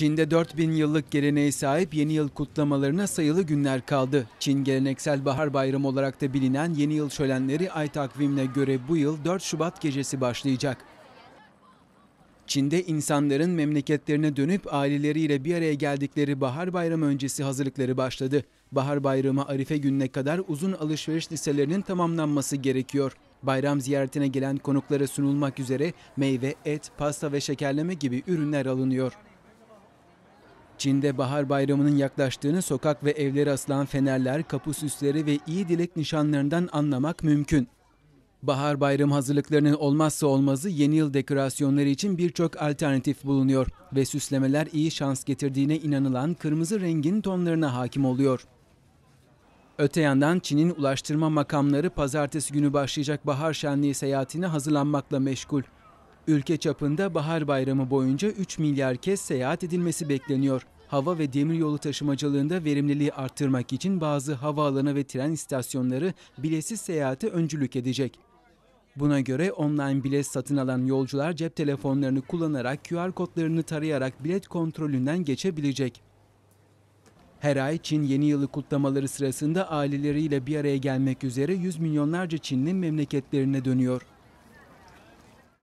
Çin'de 4000 yıllık geleneğe sahip yeni yıl kutlamalarına sayılı günler kaldı. Çin geleneksel bahar bayramı olarak da bilinen yeni yıl şölenleri ay takvimine göre bu yıl 4 Şubat gecesi başlayacak. Çin'de insanların memleketlerine dönüp aileleriyle bir araya geldikleri Bahar Bayramı öncesi hazırlıkları başladı. Bahar Bayramı Arife gününe kadar uzun alışveriş listelerinin tamamlanması gerekiyor. Bayram ziyaretine gelen konuklara sunulmak üzere meyve, et, pasta ve şekerleme gibi ürünler alınıyor. Çin'de bahar bayramının yaklaştığını sokak ve evlere asılan fenerler, kapı süsleri ve iyi dilek nişanlarından anlamak mümkün. Bahar bayramı hazırlıklarının olmazsa olmazı yeni yıl dekorasyonları için birçok alternatif bulunuyor ve süslemeler iyi şans getirdiğine inanılan kırmızı rengin tonlarına hakim oluyor. Öte yandan Çin'in ulaştırma makamları pazartesi günü başlayacak bahar şenliği seyahatine hazırlanmakla meşgul. Ülke çapında bahar bayramı boyunca 3 milyar kez seyahat edilmesi bekleniyor. Hava ve demiryolu taşımacılığında verimliliği arttırmak için bazı havaalanı ve tren istasyonları biletsiz seyahate öncülük edecek. Buna göre online bilet satın alan yolcular cep telefonlarını kullanarak QR kodlarını tarayarak bilet kontrolünden geçebilecek. Her ay Çin yeni yılı kutlamaları sırasında aileleriyle bir araya gelmek üzere yüz milyonlarca Çinli memleketlerine dönüyor.